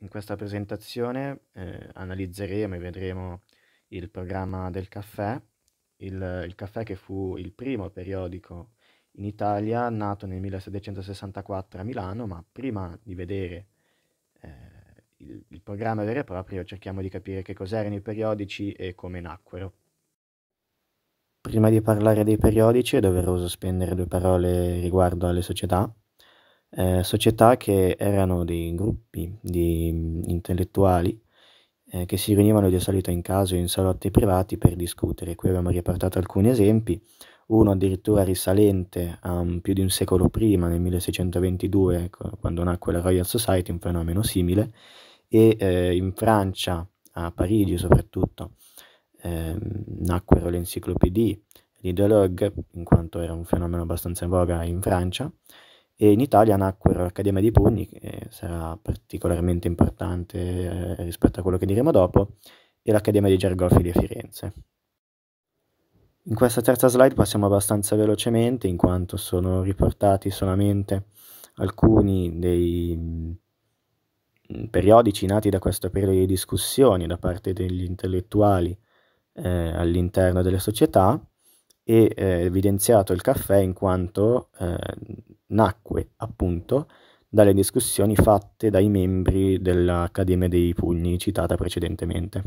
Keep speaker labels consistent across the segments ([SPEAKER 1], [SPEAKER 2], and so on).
[SPEAKER 1] In questa presentazione eh, analizzeremo e vedremo il programma del caffè, il, il, caffè che fu il primo periodico in Italia, nato nel 1764 a Milano, ma prima di vedere eh, il, il programma vero e proprio cerchiamo di capire che cos'erano i periodici e come nacquero. Prima di parlare dei periodici è doveroso spendere due parole riguardo alle società eh, società che erano dei gruppi di mh, mm, intellettuali eh, che si riunivano di solito in casa o in salotti privati per discutere. Qui abbiamo riportato alcuni esempi, uno addirittura risalente a um, più di un secolo prima, nel 1622, ecco, quando nacque la Royal Society, un fenomeno simile, e eh, in Francia, a Parigi soprattutto, ehm, nacquero l'Encyclopédie, l'Ideologue, in quanto era un fenomeno abbastanza in voga in Francia, e in Italia nacquero l'Accademia di Pugni, che sarà particolarmente importante eh, rispetto a quello che diremo dopo, e l'Accademia di Gergolfi a Firenze. In questa terza slide passiamo abbastanza velocemente, in quanto sono riportati solamente alcuni dei mm, periodici nati da questo periodo di discussioni da parte degli intellettuali eh, all'interno delle società e eh, evidenziato il caffè in quanto eh, nacque nacque appunto dalle discussioni fatte dai membri dell'Accademia dei Pugni citata precedentemente.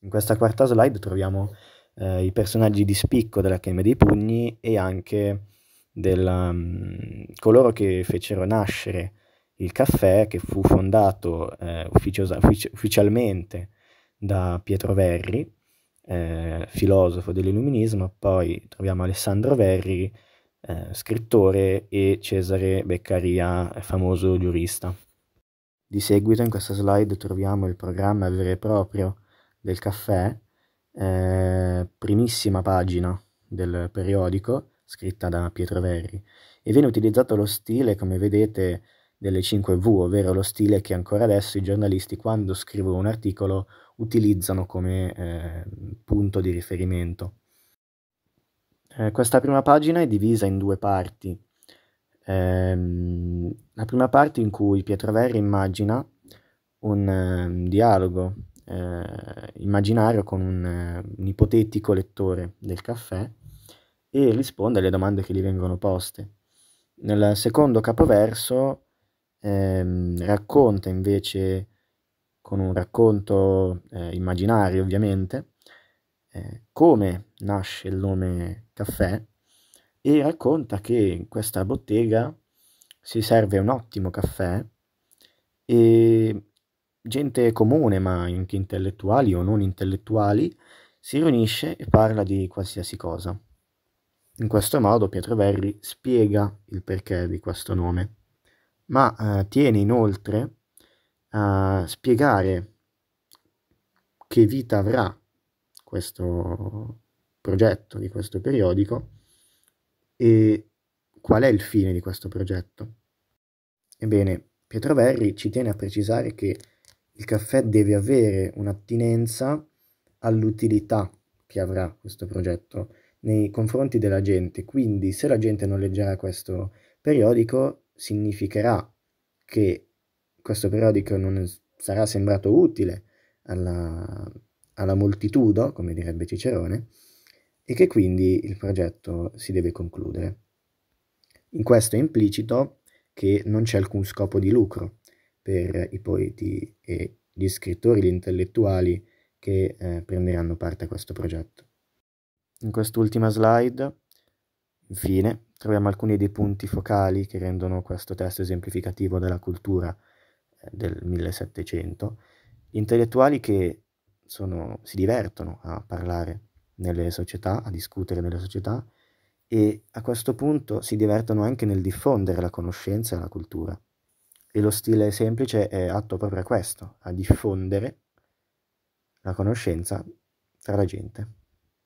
[SPEAKER 1] In questa quarta slide troviamo eh, i personaggi di spicco dell'Accademia dei Pugni e anche della, um, mm, coloro che fecero nascere il caffè che fu fondato eh, uffici ufficialmente da Pietro Verri, eh, filosofo dell'illuminismo, poi troviamo Alessandro Verri, eh, scrittore, e Cesare Beccaria, famoso giurista. Di seguito in questa slide troviamo il programma vero e proprio del caffè, eh, primissima pagina del periodico scritta da Pietro Verri e viene utilizzato lo stile, come vedete, delle 5V, ovvero lo stile che ancora adesso i giornalisti quando scrivono un articolo utilizzano come eh, punto di riferimento. Eh, questa prima pagina è divisa in due parti. Ehm, la prima parte in cui Pietro Verri immagina un, un ehm, dialogo eh, immaginario con un, eh, un ipotetico lettore del caffè e risponde alle domande che gli vengono poste. Nel secondo capoverso ehm, racconta invece, con un racconto eh, immaginario ovviamente, eh, come nasce il nome caffè e racconta che in questa bottega si serve un ottimo caffè e gente comune, ma anche intellettuali o non intellettuali, si riunisce e parla di qualsiasi cosa. In questo modo Pietro Verri spiega il perché di questo nome, ma eh, tiene inoltre a spiegare che vita avrà questo progetto, di questo periodico e qual è il fine di questo progetto. Ebbene, Pietro Verri ci tiene a precisare che il caffè deve avere un'attinenza all'utilità che avrà questo progetto nei confronti della gente, quindi se la gente non leggerà questo periodico significherà che questo periodico non sarà sembrato utile alla, alla moltitudo, come direbbe Cicerone, e che quindi il progetto si deve concludere. In questo è implicito che non c'è alcun scopo di lucro per i poeti e gli scrittori, gli intellettuali che eh, prenderanno parte a questo progetto. In quest'ultima slide, infine, troviamo alcuni dei punti focali che rendono questo testo esemplificativo della cultura eh, del 1700, Gli intellettuali che sono, si divertono a parlare nelle società, a discutere nelle società e a questo punto si divertono anche nel diffondere la conoscenza e la cultura. E lo stile semplice è atto proprio a questo, a diffondere la conoscenza tra la gente.